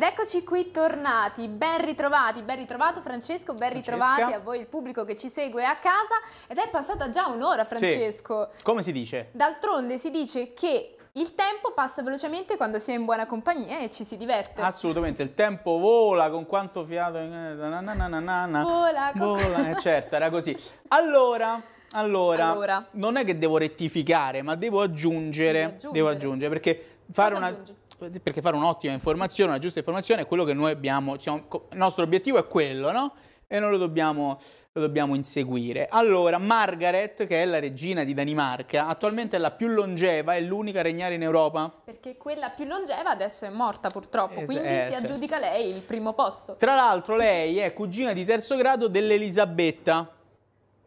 Ed eccoci qui tornati, ben ritrovati, ben ritrovato Francesco, ben Francesca. ritrovati a voi il pubblico che ci segue a casa ed è passata già un'ora Francesco. Sì. Come si dice? D'altronde si dice che il tempo passa velocemente quando si è in buona compagnia e ci si diverte. Assolutamente, il tempo vola con quanto fiato. Na, na, na, vola, con... vola. Eh, certo, era così. Allora, allora, allora, non è che devo rettificare, ma devo aggiungere. Devo aggiungere, devo aggiungere perché fare una perché fare un'ottima informazione, una giusta informazione è quello che noi abbiamo, diciamo, il nostro obiettivo è quello, no? E noi lo dobbiamo, lo dobbiamo inseguire. Allora, Margaret, che è la regina di Danimarca, sì. attualmente è la più longeva e l'unica a regnare in Europa. Perché quella più longeva adesso è morta purtroppo, es- quindi es- eh, si aggiudica es- lei il primo posto. Tra l'altro lei è cugina di terzo grado dell'Elisabetta.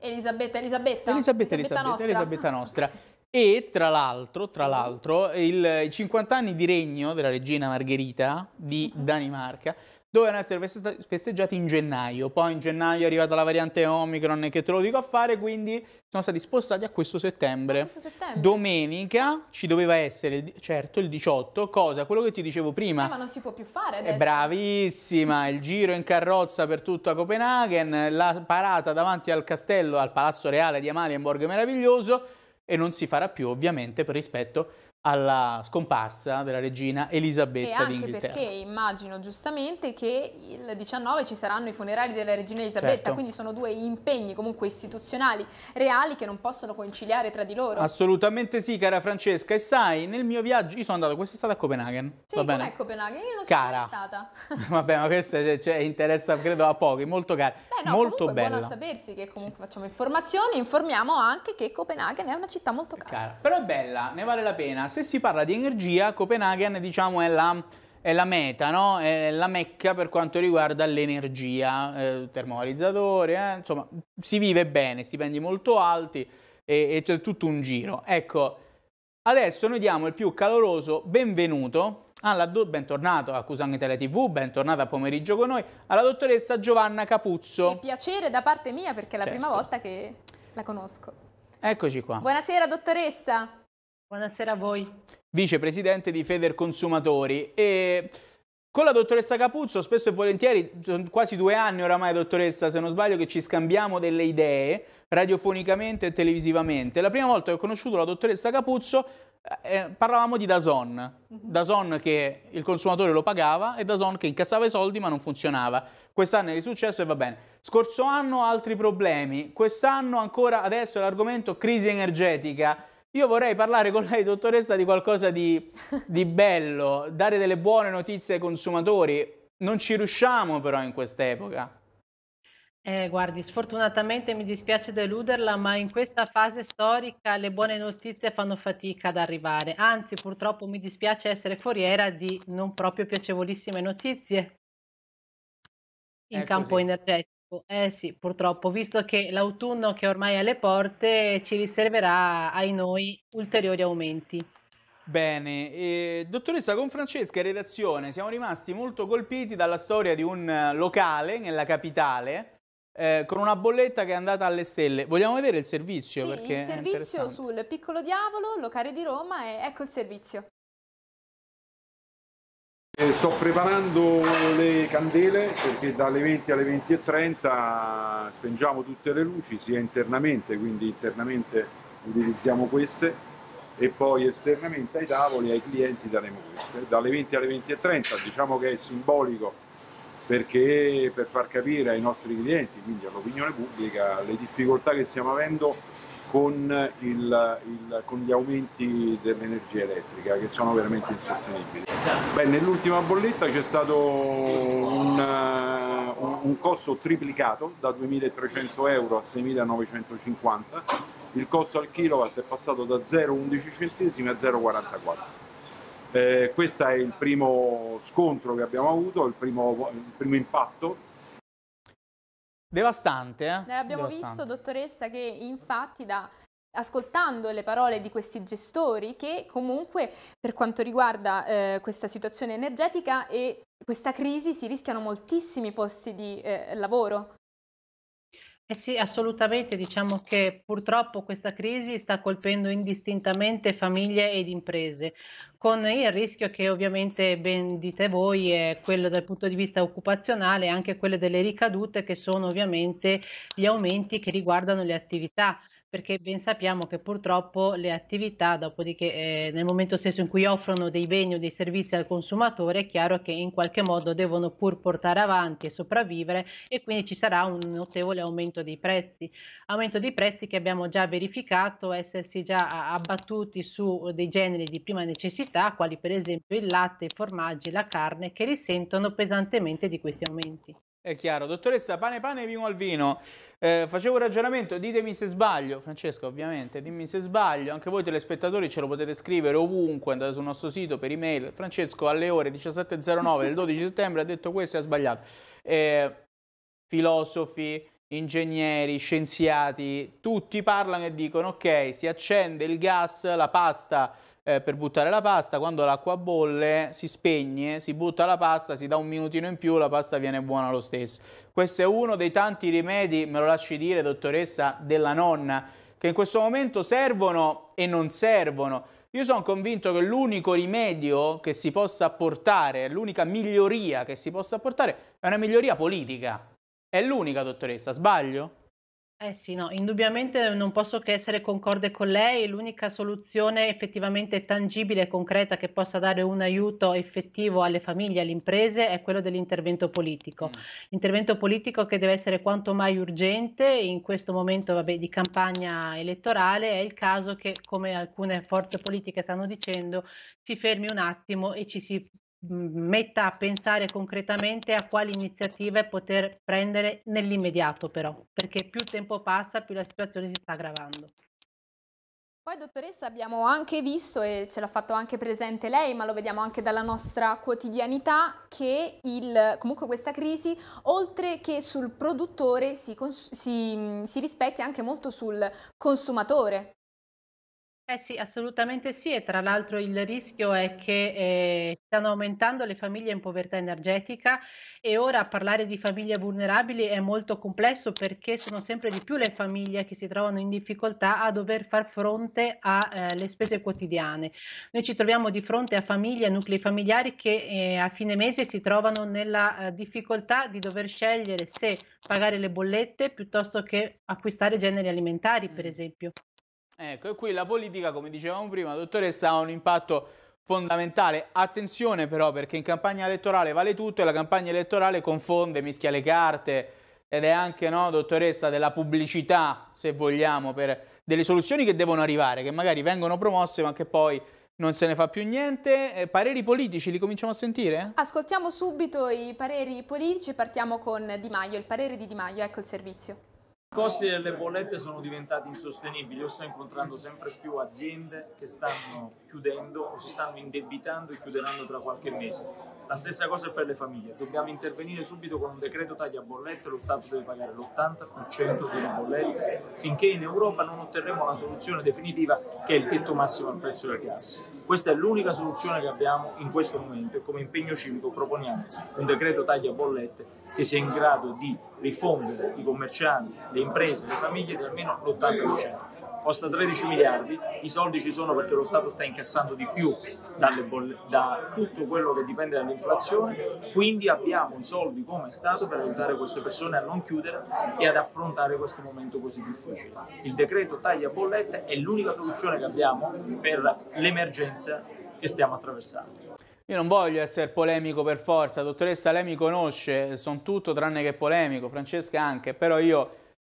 Elisabetta, Elisabetta. Elisabetta, Elisabetta, Elisabetta nostra. Elisabetta nostra. E tra l'altro, tra l'altro, i 50 anni di regno della regina Margherita di mm-hmm. Danimarca dovevano essere festeggiati in gennaio. Poi in gennaio è arrivata la variante Omicron che te lo dico a fare, quindi sono stati spostati a questo settembre. A questo settembre. Domenica ci doveva essere, il, certo, il 18, cosa? Quello che ti dicevo prima. Eh, ma non si può più fare eh, adesso. È bravissima, il giro in carrozza per tutta Copenaghen, la parata davanti al castello, al Palazzo Reale di Amalienborg meraviglioso e non si farà più ovviamente per rispetto alla scomparsa della regina Elisabetta d'Inghilterra. E anche perché immagino giustamente che il 19 ci saranno i funerali della regina Elisabetta, certo. quindi sono due impegni comunque istituzionali, reali, che non possono conciliare tra di loro. Assolutamente sì, cara Francesca. E sai, nel mio viaggio, io sono andato quest'estate a Copenaghen. Sì, va bene? com'è Copenaghen? Io non cara. sono stata. Vabbè, ma questo cioè, interessa credo a pochi, molto cara. Beh, no, molto bella. è buono sapersi che comunque sì. facciamo informazioni, informiamo anche che Copenaghen è una città molto cara. cara. Però è bella, ne vale la pena se si parla di energia, Copenaghen diciamo, è, la, è la meta, no? è la mecca per quanto riguarda l'energia, eh, termovalorizzatori, eh, insomma si vive bene, stipendi molto alti e, e c'è tutto un giro. Ecco, adesso noi diamo il più caloroso benvenuto alla do- bentornato a Cusang Italia TV, bentornata a pomeriggio con noi, alla dottoressa Giovanna Capuzzo. Un piacere da parte mia perché è la certo. prima volta che la conosco. Eccoci qua. Buonasera dottoressa. Buonasera a voi. Vicepresidente di Feder Consumatori. E con la dottoressa Capuzzo, spesso e volentieri, sono quasi due anni oramai, dottoressa, se non sbaglio, che ci scambiamo delle idee radiofonicamente e televisivamente. La prima volta che ho conosciuto la dottoressa Capuzzo eh, eh parlavamo di Dazon, mhm. Dazon che il consumatore lo pagava e Dazon che incassava i soldi ma non funzionava. Quest'anno è risuccesso e va bene. Scorso anno altri problemi, quest'anno ancora adesso è l'argomento crisi energetica. Io vorrei parlare con lei, dottoressa, di qualcosa di, di, bello, dare delle buone notizie ai consumatori. Non ci riusciamo però in quest'epoca. Eh, guardi, sfortunatamente mi dispiace deluderla, ma in questa fase storica le buone notizie fanno fatica ad arrivare. Anzi, purtroppo mi dispiace essere foriera di non proprio piacevolissime notizie in È campo così. energetico. Eh sì, purtroppo, visto che l'autunno che ormai è alle porte ci riserverà ai noi ulteriori aumenti. Bene, eh, dottoressa Francesca e redazione, siamo rimasti molto colpiti dalla storia di un eh, locale nella capitale eh, con una bolletta che è andata alle stelle. Vogliamo vedere il servizio? Sì, perché il servizio sul Piccolo Diavolo, locale di Roma, e ecco il servizio. Eh, sto preparando le candele perché dalle 20 alle 20 e 30 spengiamo tutte le luci sia internamente, quindi internamente utilizziamo queste e poi esternamente ai tavoli, ai clienti daremo queste. Dalle 20 alle 20 e 30 diciamo che è simbolico perché per far capire ai nostri clienti, quindi all'opinione pubblica, le difficoltà che stiamo avendo con, il, il, con gli aumenti dell'energia elettrica che sono veramente insostenibili. nell'ultima bolletta c'è stato un, eh, un costo triplicato da 2.300 euro a 6.950, il costo al kilowatt è passato da 0,11 centesimi a 0,44. Eh, questo è il primo scontro che abbiamo avuto, il primo, il primo impatto. Devastante, eh? eh? Abbiamo Devastante. visto, dottoressa, che infatti da ascoltando le parole di questi gestori che comunque per quanto riguarda eh, questa situazione energetica e questa crisi si rischiano moltissimi posti di eh, lavoro. Eh sì, assolutamente. Diciamo che purtroppo questa crisi sta colpendo indistintamente famiglie ed imprese, con il rischio che ovviamente ben dite voi è quello dal punto di vista occupazionale, anche quelle delle ricadute che sono ovviamente gli aumenti che riguardano le attività perché ben sappiamo che purtroppo le attività, dopodiché eh, nel momento stesso in cui offrono dei beni o dei servizi al consumatore, è chiaro che in qualche modo devono pur portare avanti e sopravvivere e quindi ci sarà un notevole aumento dei prezzi. Aumento dei prezzi che abbiamo già verificato essersi già abbattuti su dei generi di prima necessità, quali per esempio il latte, i formaggi, la carne, che risentono pesantemente di questi aumenti. È chiaro, dottoressa, pane pane, vino al vino. Eh, facevo un ragionamento, ditemi se sbaglio, Francesco ovviamente, dimmi se sbaglio, anche voi telespettatori ce lo potete scrivere ovunque, andate sul nostro sito per email. Francesco alle ore 17.09 del 12 settembre ha detto questo e ha sbagliato. Eh, filosofi, ingegneri, scienziati, tutti parlano e dicono ok, si accende il gas, la pasta eh, per buttare la pasta, quando l'acqua bolle si spegne, si butta la pasta, si dà un minutino in più, la pasta viene buona lo stesso. Questo è uno dei tanti rimedi, me lo lasci dire dottoressa, della nonna, che in questo momento servono e non servono. Io sono convinto che l'unico rimedio che si possa apportare, l'unica miglioria che si possa apportare è una miglioria politica. È l'unica, dottoressa, sbaglio? Eh sì, no, indubbiamente non posso che essere concorde con lei, l'unica soluzione effettivamente tangibile e concreta che possa dare un aiuto effettivo alle famiglie, alle imprese, è quello dell'intervento politico. Mm. Intervento politico che deve essere quanto mai urgente, in questo momento vabbè, di campagna elettorale è il caso che, come alcune forze politiche stanno dicendo, si fermi un attimo e ci si metta a pensare concretamente a quali iniziative poter prendere nell'immediato però, perché più tempo passa più la situazione si sta aggravando. Poi dottoressa abbiamo anche visto, e ce l'ha fatto anche presente lei, ma lo vediamo anche dalla nostra quotidianità, che il, comunque questa crisi, oltre che sul produttore, si, si, si rispecchia anche molto sul consumatore. Eh sì, assolutamente sì, e tra l'altro il rischio è che eh, stanno aumentando le famiglie in povertà energetica e ora parlare di famiglie vulnerabili è molto complesso perché sono sempre di più le famiglie che si trovano in difficoltà a dover far fronte alle eh, spese quotidiane. Noi ci troviamo di fronte a famiglie, a nuclei familiari che eh, a fine mese si trovano nella eh, difficoltà di dover scegliere se pagare le bollette piuttosto che acquistare generi alimentari, per mm. esempio. Ecco, e qui la politica, come dicevamo prima, dottoressa, ha un impatto fondamentale. Attenzione però perché in campagna elettorale vale tutto e la campagna elettorale confonde, mischia le carte ed è anche, no, dottoressa, della pubblicità, se vogliamo, per delle soluzioni che devono arrivare, che magari vengono promosse ma che poi non se ne fa più niente. Eh, pareri politici, li cominciamo a sentire? Ascoltiamo subito i pareri politici e partiamo con Di Maio, il parere di Di Maio, ecco il servizio. I costi delle bollette sono diventati insostenibili, io sto incontrando sempre più aziende che stanno chiudendo o si stanno indebitando e chiuderanno tra qualche mese. La stessa cosa è per le famiglie, dobbiamo intervenire subito con un decreto taglia bollette, lo Stato deve pagare l'80% delle bollette finché in Europa non otterremo la soluzione definitiva che è il tetto massimo al prezzo del gas. Questa è l'unica soluzione che abbiamo in questo momento e come impegno civico proponiamo un decreto taglia bollette che sia in grado di rifondere i commercianti, le imprese, le famiglie di almeno l'80% costa 13 miliardi, i soldi ci sono perché lo Stato sta incassando di più bolle, da tutto quello che dipende dall'inflazione, quindi abbiamo i soldi come Stato per aiutare queste persone a non chiudere e ad affrontare questo momento così difficile. Il decreto taglia bollette è l'unica soluzione che abbiamo per l'emergenza che stiamo attraversando. Io non voglio essere polemico per forza, dottoressa, lei mi conosce, sono tutto tranne che polemico, Francesca anche, però io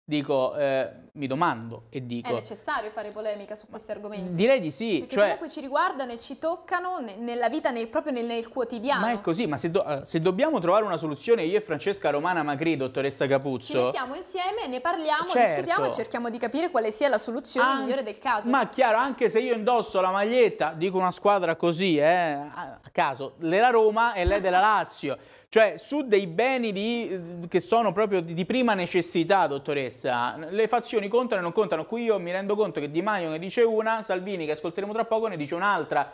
dico, eh, mi domando e dico... È necessario fare polemica su questi argomenti? Direi di sì. Perché cioè, comunque ci riguardano e ci toccano nella vita, nel, proprio nel, nel, quotidiano. Ma è così, ma se, do, se, dobbiamo trovare una soluzione, io e Francesca Romana Magri, dottoressa Capuzzo... Ci mettiamo insieme, ne parliamo, certo. discutiamo e cerchiamo di capire quale sia la soluzione An migliore del caso. Ma chiaro, anche se io indosso la maglietta, dico una squadra così, eh, a caso, della Roma e lei della Lazio... Cioè, su dei beni di, che sono proprio di, di prima necessità, dottoressa, le fazioni contano e non contano. Qui io mi rendo conto che Di Maio ne dice una, Salvini, che ascolteremo tra poco, ne dice un'altra.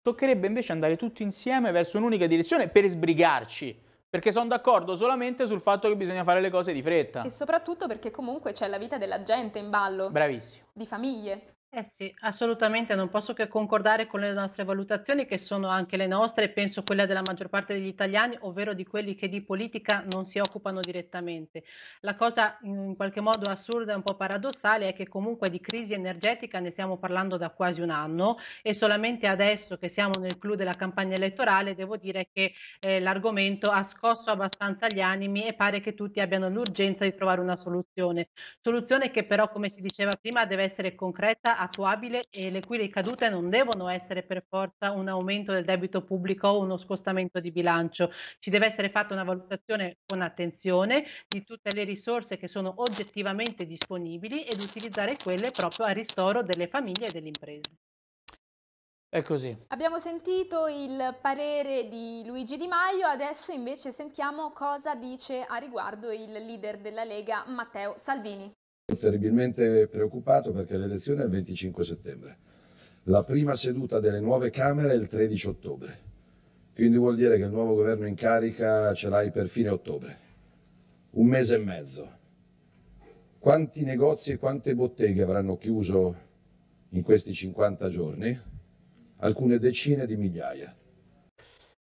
Toccherebbe invece andare tutti insieme verso un'unica direzione per sbrigarci perché sono d'accordo solamente sul fatto che bisogna fare le cose di fretta. E soprattutto perché comunque c'è la vita della gente in ballo. Bravissimo. Di famiglie. Eh sì, assolutamente, non posso che concordare con le nostre valutazioni, che sono anche le nostre e penso quelle della maggior parte degli italiani, ovvero di quelli che di politica non si occupano direttamente. La cosa in qualche modo assurda e un po' paradossale è che comunque di crisi energetica ne stiamo parlando da quasi un anno e solamente adesso che siamo nel clou della campagna elettorale devo dire che eh, l'argomento ha scosso abbastanza gli animi e pare che tutti abbiano l'urgenza di trovare una soluzione. Soluzione che però, come si diceva prima, deve essere concreta attuabile e le cui ricadute non devono essere per forza un aumento del debito pubblico o uno scostamento di bilancio. Ci deve essere fatta una valutazione con attenzione di tutte le risorse che sono oggettivamente disponibili ed utilizzare quelle proprio a ristoro delle famiglie e delle imprese. È così. Abbiamo sentito il parere di Luigi Di Maio, adesso invece sentiamo cosa dice a riguardo il leader della Lega Matteo Salvini terribilmente preoccupato perché l'elezione è il 25 settembre. La prima seduta delle nuove Camere è il 13 ottobre. Quindi vuol dire che il nuovo governo in carica ce l'hai per fine ottobre. Un mese e mezzo. Quanti negozi e quante botteghe avranno chiuso in questi 50 giorni? Alcune decine di migliaia.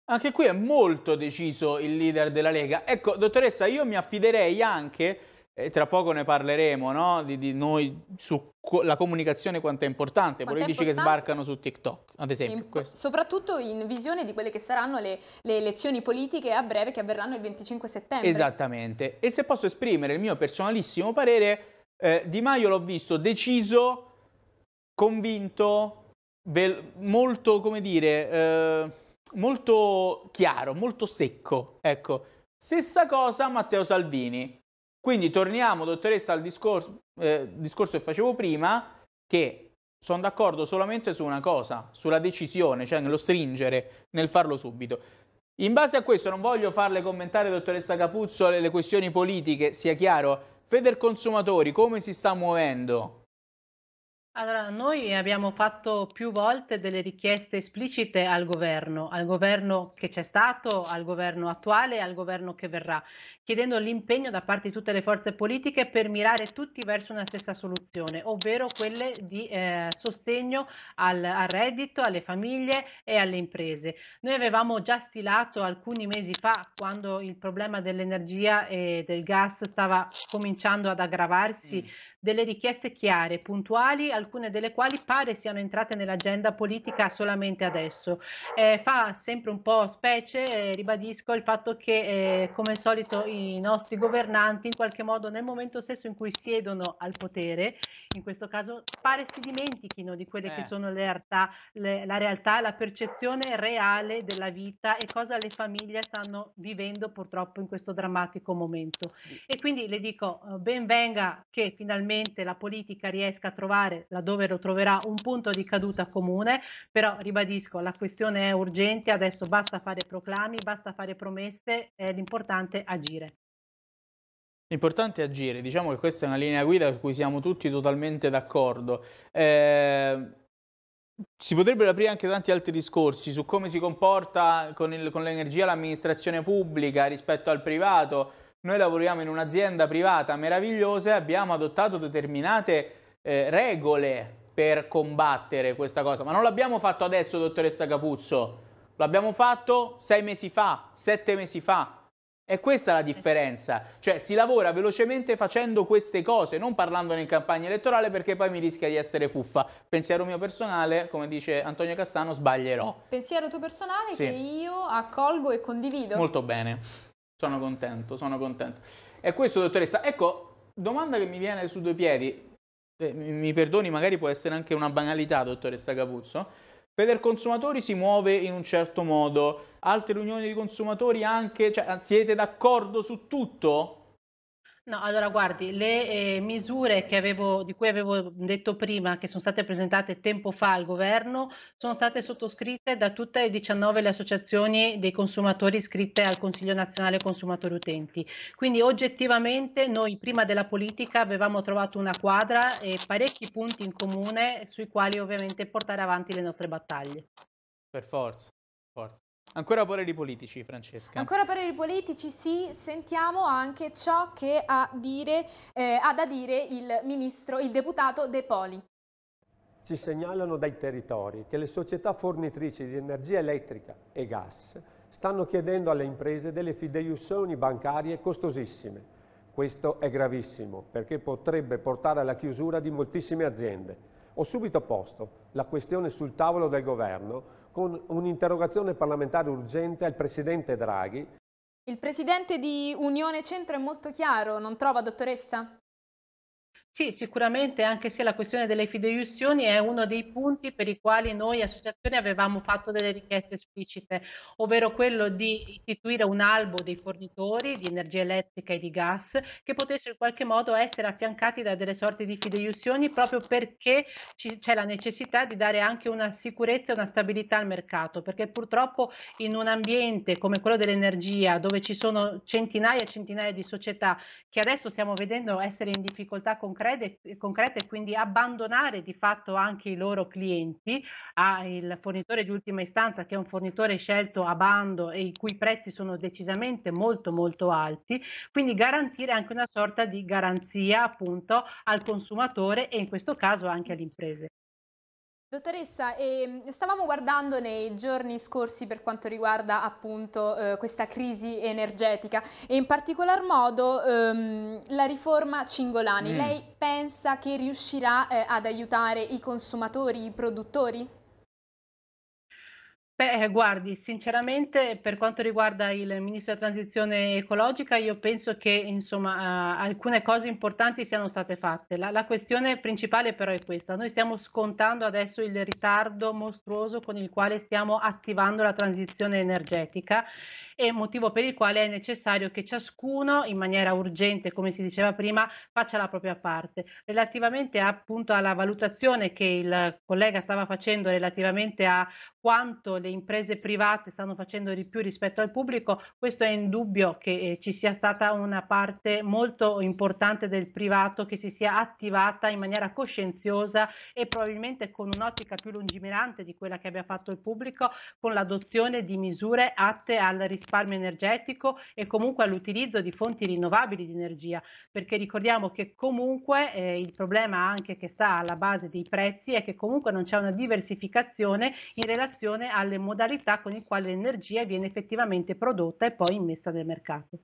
Anche qui è molto deciso il leader della Lega. Ecco, dottoressa, io mi affiderei anche e tra poco ne parleremo, no? Di, di noi su co la comunicazione quanto è importante, politici che sbarcano su TikTok, ad esempio. In, soprattutto in visione di quelle che saranno le, le, elezioni politiche a breve che avverranno il 25 settembre. Esattamente. E se posso esprimere il mio personalissimo parere, eh, Di Maio l'ho visto deciso, convinto, molto, come dire, eh, molto chiaro, molto secco. Ecco, stessa cosa Matteo Salvini quindi torniamo, dottoressa, al discorso, eh, discorso che facevo prima, che sono d'accordo solamente su una cosa, sulla decisione, cioè nello stringere, nel farlo subito. In base a questo non voglio farle commentare, dottoressa Capuzzo, le, questioni politiche, sia chiaro, Federconsumatori come si sta muovendo? Allora, noi abbiamo fatto più volte delle richieste esplicite al governo, al governo che c'è stato, al governo attuale e al governo che verrà, chiedendo l'impegno da parte di tutte le forze politiche per mirare tutti verso una stessa soluzione, ovvero quelle di eh, sostegno al, al reddito, alle famiglie e alle imprese. Noi avevamo già stilato alcuni mesi fa, quando il problema dell'energia e del gas stava cominciando ad aggravarsi, mm delle richieste chiare, puntuali, alcune delle quali pare siano entrate nell'agenda politica solamente adesso. Eh, fa sempre un po' specie, eh, ribadisco, il fatto che eh, come al solito i nostri governanti in qualche modo nel momento stesso in cui siedono al potere, in questo caso pare si dimentichino di quelle che eh. sono le realtà, le, la realtà, la percezione reale della vita e cosa le famiglie stanno vivendo purtroppo in questo drammatico momento. E quindi le dico eh, ben venga che finalmente finalmente la politica riesca a trovare, laddove lo troverà, un punto di caduta comune, però ribadisco, la questione è urgente, adesso basta fare proclami, basta fare promesse, è l'importante è agire. L'importante è agire, diciamo che questa è una linea guida su cui siamo tutti totalmente d'accordo. Eh, si potrebbero aprire anche tanti altri discorsi su come si comporta con l'energia l'amministrazione pubblica rispetto al privato, noi lavoriamo in un'azienda privata meravigliosa e abbiamo adottato determinate eh, regole per combattere questa cosa, ma non l'abbiamo fatto adesso, dottoressa Capuzzo. L'abbiamo fatto sei mesi fa, sette mesi fa. E questa è la differenza. Cioè si lavora velocemente facendo queste cose, non parlandone in campagna elettorale perché poi mi rischia di essere fuffa. Pensiero mio personale, come dice Antonio Cassano, sbaglierò. Pensiero tuo personale sì. che io accolgo e condivido. Molto bene. Sono contento, sono contento. E questo, dottoressa, ecco, domanda che mi viene su due piedi, eh, mi perdoni, magari può essere anche una banalità, dottoressa Capuzzo. Consumatori si muove in un certo modo, altre riunioni di consumatori anche, cioè siete d'accordo su tutto? No, allora guardi, le eh, misure avevo, di cui avevo detto prima, che sono state presentate tempo fa al governo, sono state sottoscritte da tutte e 19 le associazioni dei consumatori iscritte al Consiglio nazionale consumatori utenti. Quindi oggettivamente noi prima della politica avevamo trovato una quadra e parecchi punti in comune sui quali ovviamente portare avanti le nostre battaglie. Per forza, forza. Ancora pareri politici, Francesca. Ancora pareri politici, sì, sentiamo anche ciò che ha dire, eh, ha da dire il ministro, il deputato De Poli. Ci segnalano dai territori che le società fornitrici di energia elettrica e gas stanno chiedendo alle imprese delle fideiussioni bancarie costosissime. Questo è gravissimo perché potrebbe portare alla chiusura di moltissime aziende. Ho subito posto la questione sul tavolo del governo con un'interrogazione parlamentare urgente al Presidente Draghi. Il Presidente di Unione Centro è molto chiaro, non trova, dottoressa? Sì, sicuramente anche se la questione delle fideiussioni è uno dei punti per i quali noi associazioni avevamo fatto delle richieste esplicite, ovvero quello di istituire un albo dei fornitori di energia elettrica e di gas che potesse in qualche modo essere affiancati da delle sorti di fideiussioni proprio perché ci, c'è la necessità di dare anche una sicurezza e una stabilità al mercato, perché purtroppo in un ambiente come quello dell'energia dove ci sono centinaia e centinaia di società che adesso stiamo vedendo essere in difficoltà con concrete, concrete e quindi abbandonare di fatto anche i loro clienti al fornitore di ultima istanza che è un fornitore scelto a bando e i cui prezzi sono decisamente molto molto alti, quindi garantire anche una sorta di garanzia appunto al consumatore e in questo caso anche alle imprese. Dottoressa, eh, stavamo guardando nei giorni scorsi per quanto riguarda appunto eh, questa crisi energetica e in particolar modo ehm, la riforma Cingolani. Mm. Lei pensa che riuscirà eh, ad aiutare i consumatori, i produttori? Beh, eh, guardi, sinceramente per quanto riguarda il ministro della transizione ecologica, io penso che insomma, eh, alcune cose importanti siano state fatte. La, la, questione principale però è questa, noi stiamo scontando adesso il ritardo mostruoso con il quale stiamo attivando la transizione energetica e motivo per il quale è necessario che ciascuno in maniera urgente, come si diceva prima, faccia la propria parte. Relativamente appunto alla valutazione che il collega stava facendo relativamente a quanto le imprese private stanno facendo di più rispetto al pubblico, questo è indubbio che eh, ci sia stata una parte molto importante del privato che si sia attivata in maniera coscienziosa e probabilmente con un'ottica più lungimirante di quella che abbia fatto il pubblico con l'adozione di misure atte al rispetto risparmio energetico e comunque all'utilizzo di fonti rinnovabili di energia, perché ricordiamo che comunque eh, il problema anche che sta alla base dei prezzi è che comunque non c'è una diversificazione in relazione alle modalità con le quali l'energia viene effettivamente prodotta e poi immessa nel mercato.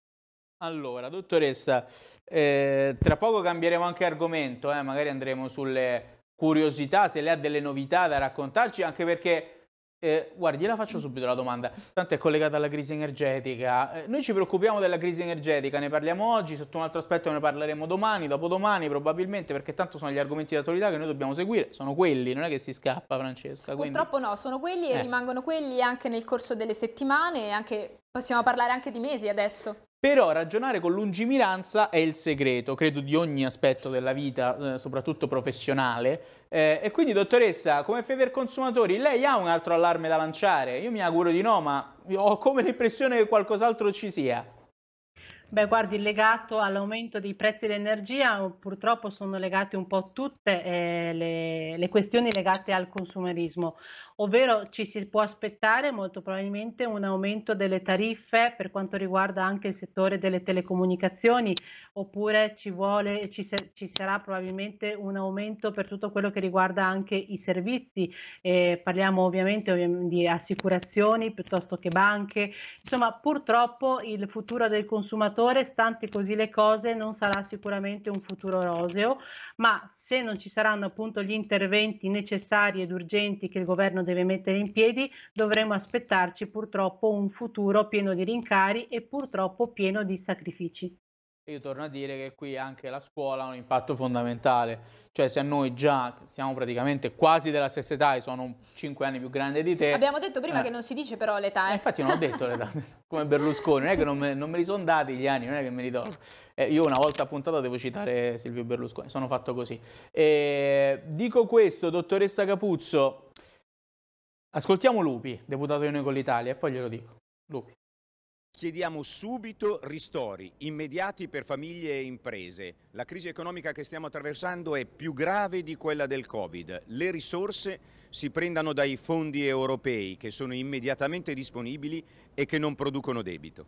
Allora, dottoressa, eh, tra poco cambieremo anche argomento, eh, magari andremo sulle curiosità, se lei ha delle novità da raccontarci, anche perché eh, guardi, gliela faccio subito la domanda, tanto è collegata alla crisi energetica. Eh, noi ci preoccupiamo della crisi energetica, ne parliamo oggi, sotto un altro aspetto ne parleremo domani, dopodomani probabilmente, perché tanto sono gli argomenti di attualità che noi dobbiamo seguire, sono quelli, non è che si scappa Francesca. Quindi... Purtroppo no, sono quelli e eh. rimangono quelli anche nel corso delle settimane e anche possiamo parlare anche di mesi adesso. Però ragionare con lungimiranza è il segreto, credo, di ogni aspetto della vita, eh, soprattutto professionale. Eh, e quindi, dottoressa, come Feder Consumatori, lei ha un altro allarme da lanciare? Io mi auguro di no, ma ho come l'impressione che qualcos'altro ci sia. Beh, guardi, legato all'aumento dei prezzi dell'energia, oh, purtroppo sono legate un po' tutte eh, le, le, questioni legate al consumerismo ovvero ci si può aspettare molto probabilmente un aumento delle tariffe per quanto riguarda anche il settore delle telecomunicazioni, oppure ci, vuole, ci, ci sarà probabilmente un aumento per tutto quello che riguarda anche i servizi, eh, parliamo ovviamente di assicurazioni piuttosto che banche, insomma purtroppo il futuro del consumatore, stante così le cose, non sarà sicuramente un futuro roseo, ma se non ci saranno appunto gli interventi necessari ed urgenti che il governo deve mettere in piedi, dovremo aspettarci purtroppo un futuro pieno di rincari e purtroppo pieno di sacrifici. Io torno a dire che qui anche la scuola ha un impatto fondamentale, cioè se a noi già siamo praticamente quasi della stessa età e sono 5 anni più grande di te... Abbiamo detto prima eh, che non si dice però l'età. Eh. Eh, infatti non ho detto l'età, come Berlusconi, non è che non me, non me li sono dati gli anni, non è che me li do. Eh, io una volta puntata devo citare Silvio Berlusconi, sono fatto così. E dico questo, dottoressa Capuzzo, Ascoltiamo Lupi, deputato di Noi con l'Italia, e poi glielo dico. Lupi. Chiediamo subito ristori immediati per famiglie e imprese. La crisi economica che stiamo attraversando è più grave di quella del Covid. Le risorse si prendano dai fondi europei che sono immediatamente disponibili e che non producono debito.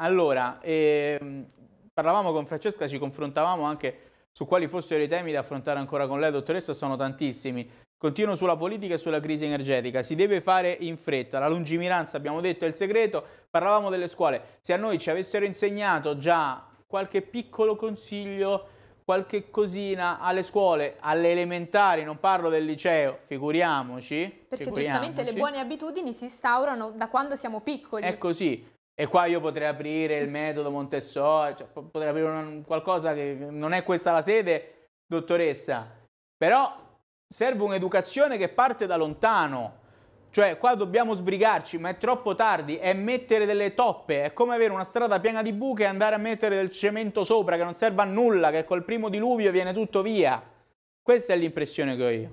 Allora, ehm, parlavamo con Francesca, ci confrontavamo anche su quali fossero i temi da affrontare ancora con lei, dottoressa, sono tantissimi. Continuo sulla politica e sulla crisi energetica. Si deve fare in fretta. La lungimiranza, abbiamo detto, è il segreto. Parlavamo delle scuole. Se a noi ci avessero insegnato già qualche piccolo consiglio, qualche cosina alle scuole, alle elementari, non parlo del liceo, figuriamoci. Perché figuriamoci. giustamente le buone abitudini si instaurano da quando siamo piccoli. È così. E qua io potrei aprire il metodo Montessori, cioè, potrei aprire un, qualcosa che non è questa la sede, dottoressa. Però Serve un'educazione che parte da lontano, cioè qua dobbiamo sbrigarci, ma è troppo tardi, è mettere delle toppe, è come avere una strada piena di buche e andare a mettere del cemento sopra che non serve a nulla, che col primo diluvio viene tutto via. Questa è l'impressione che ho io.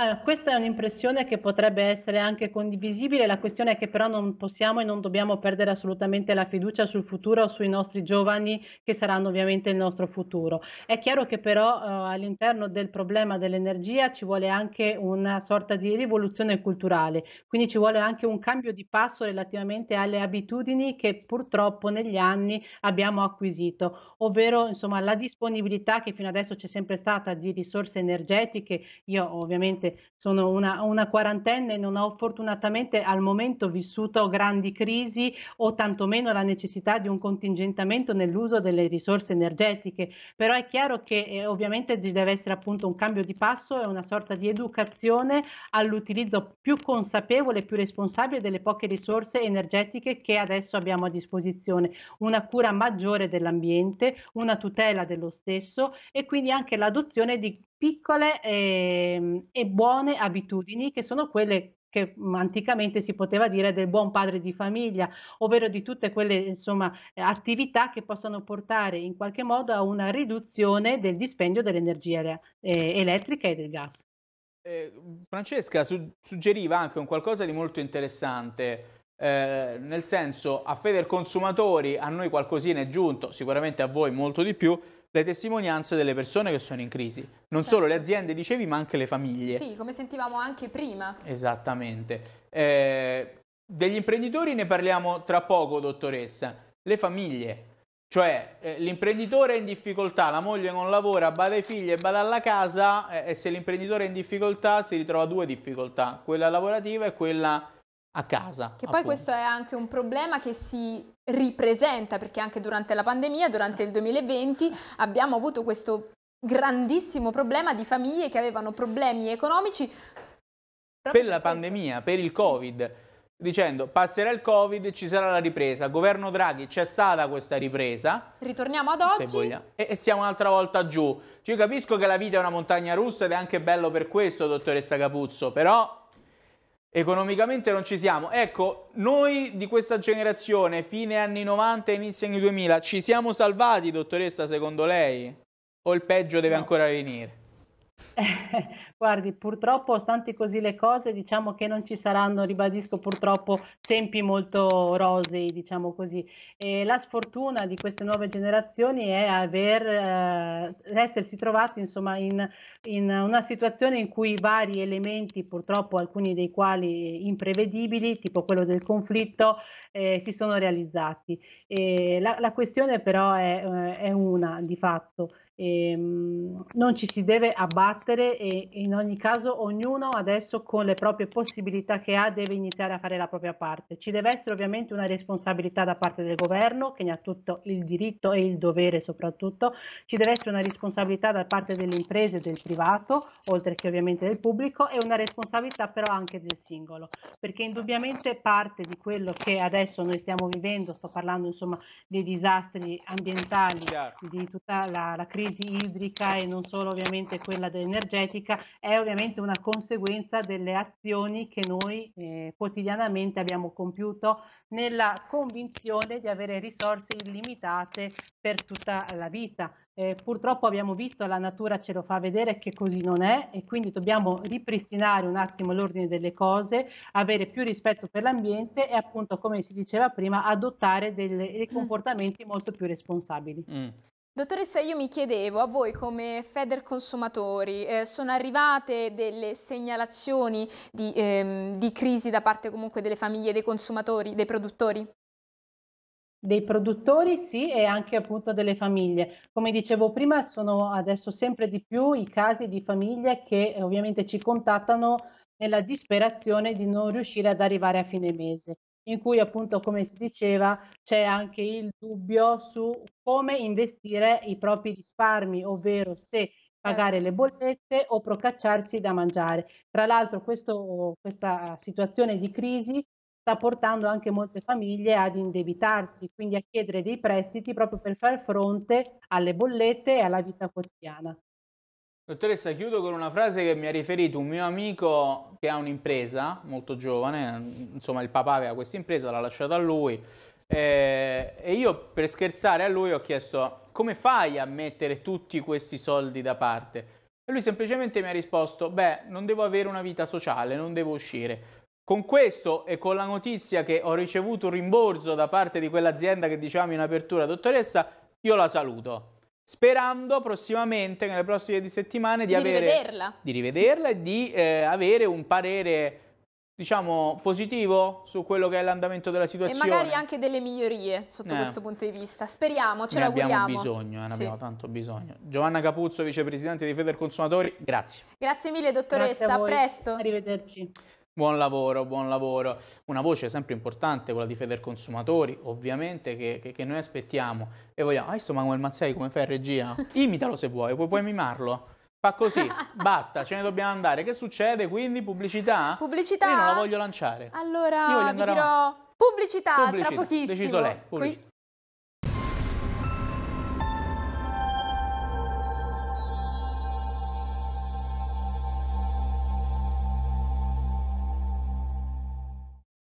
Allora, ah, questa è un'impressione che potrebbe essere anche condivisibile, la questione è che però non possiamo e non dobbiamo perdere assolutamente la fiducia sul futuro, sui nostri giovani che saranno ovviamente il nostro futuro. È chiaro che però eh, all'interno del problema dell'energia ci vuole anche una sorta di rivoluzione culturale, quindi ci vuole anche un cambio di passo relativamente alle abitudini che purtroppo negli anni abbiamo acquisito, ovvero insomma la disponibilità che fino adesso c'è sempre stata di risorse energetiche, io ovviamente veramente sono una, una quarantenne, non ho fortunatamente al momento vissuto grandi crisi o tantomeno la necessità di un contingentamento nell'uso delle risorse energetiche, però è chiaro che eh, ovviamente ci deve essere appunto un cambio di passo e una sorta di educazione all'utilizzo più consapevole, più responsabile delle poche risorse energetiche che adesso abbiamo a disposizione, una cura maggiore dell'ambiente, una tutela dello stesso e quindi anche l'adozione di piccole e, ehm, e buone abitudini che sono quelle che anticamente si poteva dire del buon padre di famiglia, ovvero di tutte quelle insomma, eh, attività che possono portare in qualche modo a una riduzione del dispendio dell'energia eh, elettrica e del gas. Eh, Francesca su- suggeriva anche un qualcosa di molto interessante. Eh, nel senso a fede del Consumatori a noi qualcosina è giunto, sicuramente a voi molto di più, le testimonianze delle persone che sono in crisi. Non certo. solo le aziende, dicevi, ma anche le famiglie. Sì, come sentivamo anche prima. Esattamente. Eh, degli imprenditori ne parliamo tra poco, dottoressa. Le famiglie. Cioè, eh, l'imprenditore è in difficoltà, la moglie non lavora, bada ai figli e bada alla casa eh, e se l'imprenditore è in difficoltà si ritrova due difficoltà, quella lavorativa e quella a casa. Che poi questo è anche un problema che si ripresenta perché anche durante la pandemia, durante il 2020, abbiamo avuto questo grandissimo problema di famiglie che avevano problemi economici. Per la pandemia, per il Covid, dicendo passerà il Covid, ci sarà la ripresa. Governo Draghi, c'è stata questa ripresa. Ritorniamo ad oggi. E, e siamo un'altra volta giù. Cioè, io capisco che la vita è una montagna russa ed è anche bello per questo, dottoressa Capuzzo, però Economicamente non ci siamo. Ecco, noi di questa generazione, fine anni 90 e inizio anni 2000, ci siamo salvati, dottoressa, secondo lei? O il peggio deve no. ancora venire? Guardi, purtroppo, stanti così le cose, diciamo che non ci saranno, ribadisco purtroppo, tempi molto rosei, diciamo così. E la sfortuna di queste nuove generazioni è aver, eh, essersi trovati insomma, in, in, una situazione in cui vari elementi, purtroppo alcuni dei quali imprevedibili, tipo quello del conflitto, eh, si sono realizzati. La, la, questione però è, eh, è una di fatto. Ehm, non ci si deve abbattere e in ogni caso ognuno adesso con le proprie possibilità che ha deve iniziare a fare la propria parte. Ci deve essere ovviamente una responsabilità da parte del governo che ne ha tutto il diritto e il dovere soprattutto, ci deve essere una responsabilità da parte delle imprese del privato oltre che ovviamente del pubblico e una responsabilità però anche del singolo perché indubbiamente parte di quello che adesso noi stiamo vivendo, sto parlando insomma dei disastri ambientali, di tutta la, la crisi crisi idrica e non solo ovviamente quella energetica è ovviamente una conseguenza delle azioni che noi eh, quotidianamente abbiamo compiuto nella convinzione di avere risorse illimitate per tutta la vita. Eh, purtroppo abbiamo visto, la natura ce lo fa vedere che così non è e quindi dobbiamo ripristinare un attimo l'ordine delle cose, avere più rispetto per l'ambiente e appunto, come si diceva prima, adottare delle, dei mm. comportamenti molto più responsabili. Mm. Dottoressa, io mi chiedevo a voi come Feder Consumatori, eh, sono arrivate delle segnalazioni di, ehm, di, crisi da parte comunque delle famiglie, dei consumatori, dei produttori? Dei produttori sì e anche appunto delle famiglie. Come dicevo prima sono adesso sempre di più i casi di famiglie che eh, ovviamente ci contattano nella disperazione di non riuscire ad arrivare a fine mese in cui appunto, come si diceva, c'è anche il dubbio su come investire i propri risparmi, ovvero se pagare certo. le bollette o procacciarsi da mangiare. Tra l'altro questo, questa situazione di crisi sta portando anche molte famiglie ad indebitarsi, quindi a chiedere dei prestiti proprio per far fronte alle bollette e alla vita quotidiana. Dottoressa, chiudo con una frase che mi ha riferito un mio amico che ha un'impresa molto giovane, insomma il papà aveva questa impresa, l'ha lasciata a lui eh, e io per scherzare a lui ho chiesto come fai a mettere tutti questi soldi da parte? E lui semplicemente mi ha risposto, beh, non devo avere una vita sociale, non devo uscire. Con questo e con la notizia che ho ricevuto un rimborso da parte di quell'azienda che dicevamo in apertura, dottoressa, io la saluto sperando prossimamente, nelle prossime settimane, di, di avere, rivederla. di rivederla e di eh, avere un parere diciamo, positivo su quello che è l'andamento della situazione. E magari anche delle migliorie sotto eh. questo punto di vista. Speriamo, ce ne l'auguriamo. abbiamo bisogno, eh, ne sì. abbiamo tanto bisogno. Giovanna Capuzzo, vicepresidente di Federconsumatori, grazie. Grazie mille dottoressa, grazie a, a presto. Arrivederci. Buon lavoro, buon lavoro. Una voce sempre importante, quella di Federconsumatori, ovviamente, che, che, che noi aspettiamo. E vogliamo, hai ah, visto Manuel Mazzei come fa in regia? Imitalo se vuoi, puoi, puoi mimarlo. Fa così, basta, ce ne dobbiamo andare. Che succede quindi? Pubblicità? Pubblicità? Io non la voglio lanciare. Allora, Io voglio vi dirò... Pubblicità, pubblicità, tra pochissimo. Deciso lei, pubblicità. Qui